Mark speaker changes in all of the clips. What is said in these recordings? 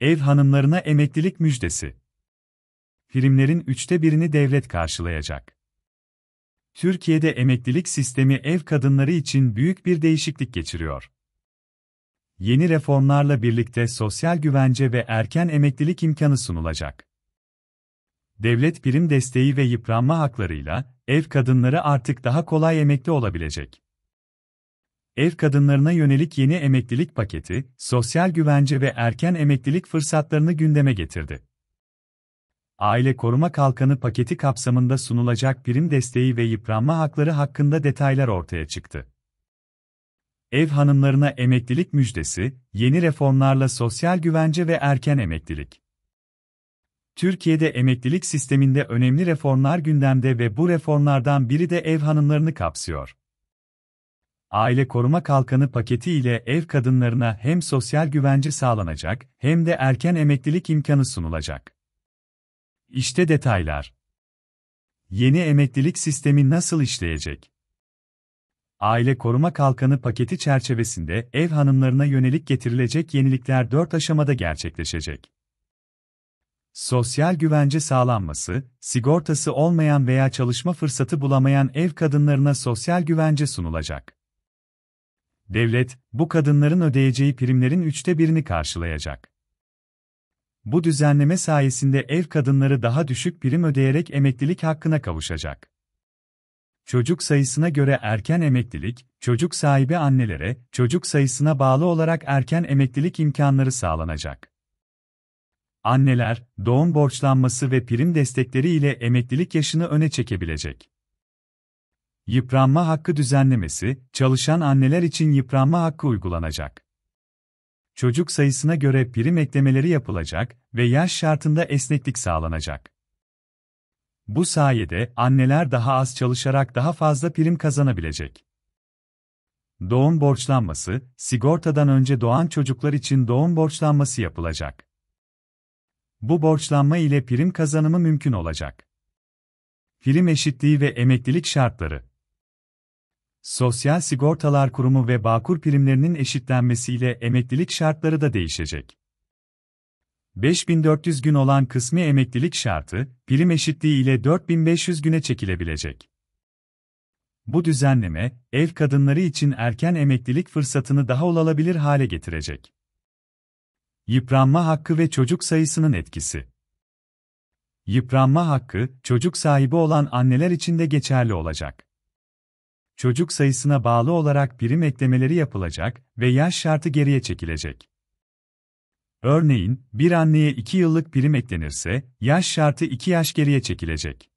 Speaker 1: Ev hanımlarına emeklilik müjdesi. Primlerin üçte birini devlet karşılayacak. Türkiye'de emeklilik sistemi ev kadınları için büyük bir değişiklik geçiriyor. Yeni reformlarla birlikte sosyal güvence ve erken emeklilik imkanı sunulacak. Devlet prim desteği ve yıpranma haklarıyla ev kadınları artık daha kolay emekli olabilecek ev kadınlarına yönelik yeni emeklilik paketi, sosyal güvence ve erken emeklilik fırsatlarını gündeme getirdi. Aile Koruma Kalkanı paketi kapsamında sunulacak prim desteği ve yıpranma hakları hakkında detaylar ortaya çıktı. Ev hanımlarına emeklilik müjdesi, yeni reformlarla sosyal güvence ve erken emeklilik. Türkiye'de emeklilik sisteminde önemli reformlar gündemde ve bu reformlardan biri de ev hanımlarını kapsıyor aile koruma kalkanı paketi ile ev kadınlarına hem sosyal güvence sağlanacak hem de erken emeklilik imkanı sunulacak. İşte detaylar. Yeni emeklilik sistemi nasıl işleyecek? Aile Koruma Kalkanı paketi çerçevesinde ev hanımlarına yönelik getirilecek yenilikler 4 aşamada gerçekleşecek. Sosyal güvence sağlanması, sigortası olmayan veya çalışma fırsatı bulamayan ev kadınlarına sosyal güvence sunulacak devlet, bu kadınların ödeyeceği primlerin üçte birini karşılayacak. Bu düzenleme sayesinde ev kadınları daha düşük prim ödeyerek emeklilik hakkına kavuşacak. Çocuk sayısına göre erken emeklilik, çocuk sahibi annelere, çocuk sayısına bağlı olarak erken emeklilik imkanları sağlanacak. Anneler, doğum borçlanması ve prim destekleri ile emeklilik yaşını öne çekebilecek. Yıpranma hakkı düzenlemesi, çalışan anneler için yıpranma hakkı uygulanacak. Çocuk sayısına göre prim eklemeleri yapılacak ve yaş şartında esneklik sağlanacak. Bu sayede anneler daha az çalışarak daha fazla prim kazanabilecek. Doğum borçlanması, sigortadan önce doğan çocuklar için doğum borçlanması yapılacak. Bu borçlanma ile prim kazanımı mümkün olacak. Prim eşitliği ve emeklilik şartları Sosyal Sigortalar Kurumu ve Bağkur primlerinin eşitlenmesiyle emeklilik şartları da değişecek. 5400 gün olan kısmi emeklilik şartı, prim eşitliği ile 4500 güne çekilebilecek. Bu düzenleme, ev kadınları için erken emeklilik fırsatını daha olalabilir hale getirecek. Yıpranma hakkı ve çocuk sayısının etkisi. Yıpranma hakkı, çocuk sahibi olan anneler için de geçerli olacak çocuk sayısına bağlı olarak birim eklemeleri yapılacak ve yaş şartı geriye çekilecek. Örneğin, bir anneye 2 yıllık birim eklenirse, yaş şartı 2 yaş geriye çekilecek.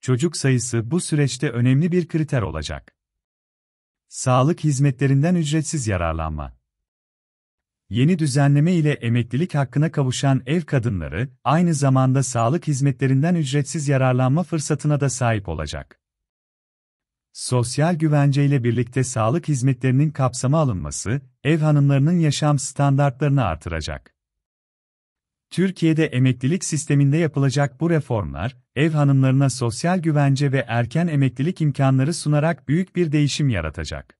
Speaker 1: Çocuk sayısı bu süreçte önemli bir kriter olacak. Sağlık hizmetlerinden ücretsiz yararlanma. Yeni düzenleme ile emeklilik hakkına kavuşan ev kadınları, aynı zamanda sağlık hizmetlerinden ücretsiz yararlanma fırsatına da sahip olacak sosyal güvenceyle birlikte sağlık hizmetlerinin kapsama alınması, ev hanımlarının yaşam standartlarını artıracak. Türkiye'de emeklilik sisteminde yapılacak bu reformlar, ev hanımlarına sosyal güvence ve erken emeklilik imkanları sunarak büyük bir değişim yaratacak.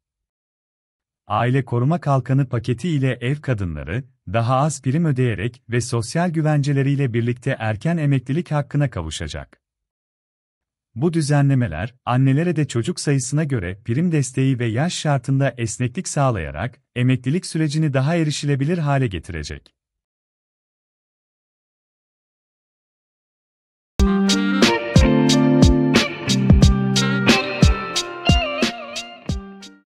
Speaker 1: Aile Koruma Kalkanı paketi ile ev kadınları, daha az prim ödeyerek ve sosyal güvenceleriyle birlikte erken emeklilik hakkına kavuşacak. Bu düzenlemeler, annelere de çocuk sayısına göre prim desteği ve yaş şartında esneklik sağlayarak, emeklilik sürecini daha erişilebilir hale getirecek.